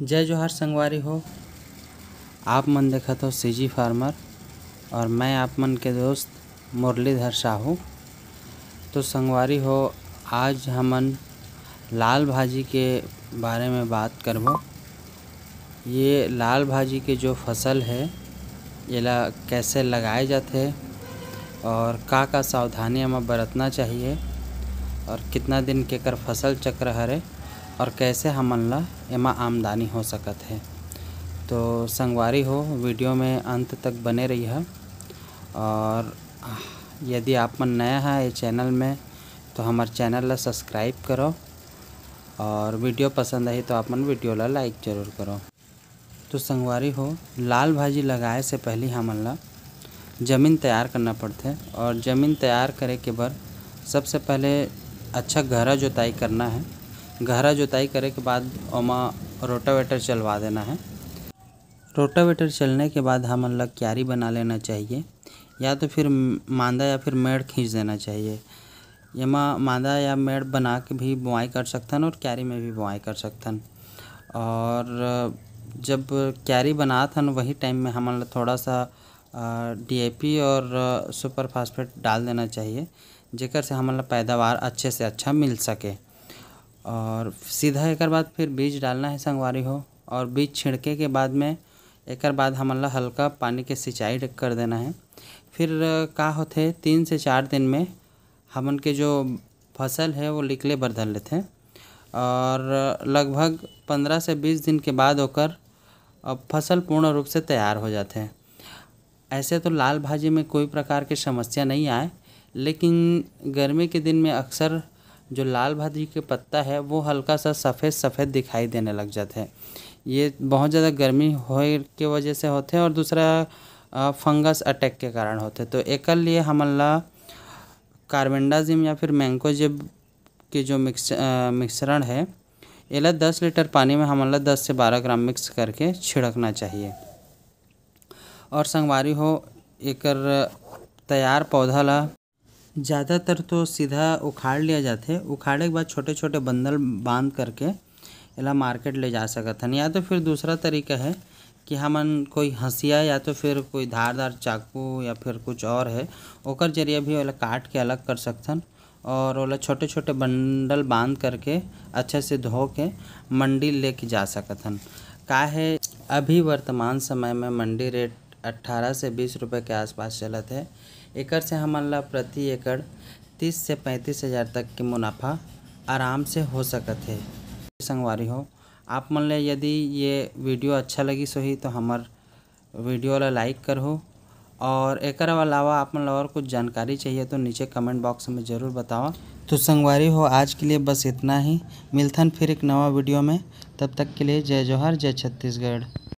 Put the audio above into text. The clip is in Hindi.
जय जोहार संगवारी हो आप मन देखत हो सीजी फार्मर और मैं आप मन के दोस्त मुरलीधर साहू तो संगवारी हो आज हमन लाल भाजी के बारे में बात करबो ये लाल भाजी के जो फसल है ये ला कैसे लगाए जाते और का का सावधानी हमें बरतना चाहिए और कितना दिन के कर फसल चक्र हरे और कैसे हमन ला एमा आमदनी हो सकत है तो संगवारी हो वीडियो में अंत तक बने रही है और यदि आप मन नया है ये चैनल में तो हमारे चैनल ला सब्सक्राइब करो और वीडियो पसंद आई तो आप मन वीडियो ला लाइक जरूर करो तो संगवारी हो लाल भाजी लगाए से पहले हमन ला ज़मीन तैयार करना पड़ते और ज़मीन तैयार करे के बाद सबसे पहले अच्छा गहरा जोताई करना है गहरा जोताई करे के बाद ओमा रोटावेटर चलवा देना है रोटावेटर चलने के बाद हम अलग क्यारी बना लेना चाहिए या तो फिर मांदा या फिर मेड़ खींच देना चाहिए यहाँ मादा या मेड़ बना के भी बुआई कर सकता और क्यारी में भी बुआई कर सकता और जब क्यारी था वही टाइम में हम थोड़ा सा डीएपी और सुपर फास्फेट डाल देना चाहिए जेकर से हमन पैदावार अच्छे से अच्छा मिल सके और सीधा एक बाद फिर बीज डालना है संगवारी हो और बीज छिड़के के बाद में एक बाद हम हल्का पानी के सिंचाई कर देना है फिर का होते तीन से चार दिन में हम उनके जो फसल है वो निकले बर धर हैं और लगभग पंद्रह से बीस दिन के बाद होकर फसल पूर्ण रूप से तैयार हो जाते हैं ऐसे तो लाल भाजी में कोई प्रकार की समस्या नहीं आए लेकिन गर्मी के दिन में अक्सर जो लाल भाजी के पत्ता है वो हल्का सा सफ़ेद सफ़ेद दिखाई देने लग जाते हैं ये बहुत ज़्यादा गर्मी हो के वजह से होते हैं और दूसरा फंगस अटैक के कारण होते हैं तो एक लिए हमला कार्बेंडाजिम या फिर मैंकोजिब के जो मिक्स मिक्सरण है एला दस लीटर पानी में हमला दस से बारह ग्राम मिक्स करके छिड़कना चाहिए और संगवारी हो एक तैयार पौधा ला ज़्यादातर तो सीधा उखाड़ लिया हैं उखाड़े के बाद छोटे छोटे बंडल बांध करके इला मार्केट ले जा सकत हन या तो फिर दूसरा तरीका है कि हमन कोई हंसिया या तो फिर कोई धारदार चाकू या फिर कुछ और है ओकर जरिए भी वाला काट के अलग कर सकथन और वाला छोटे छोटे बंडल बांध करके अच्छे से धो के मंडी लेके जा सकत हन का है अभी वर्तमान समय में मंडी रेट 18 से 20 रुपए के आसपास चलत है एकर से हमन ला प्रति एकड़ तीस से पैंतीस हज़ार तक के मुनाफा आराम से हो सकत है संगवारी हो आप मन ले यदि ये वीडियो अच्छा लगी सो ही तो हमारे वीडियो ला लाइक करो और एक अलावा आप मन और कुछ जानकारी चाहिए तो नीचे कमेंट बॉक्स में ज़रूर बताओ तो संगवारी हो आज के लिए बस इतना ही मिलथन फिर एक नवा वीडियो में तब तक के लिए जय जोहर जय छत्तीसगढ़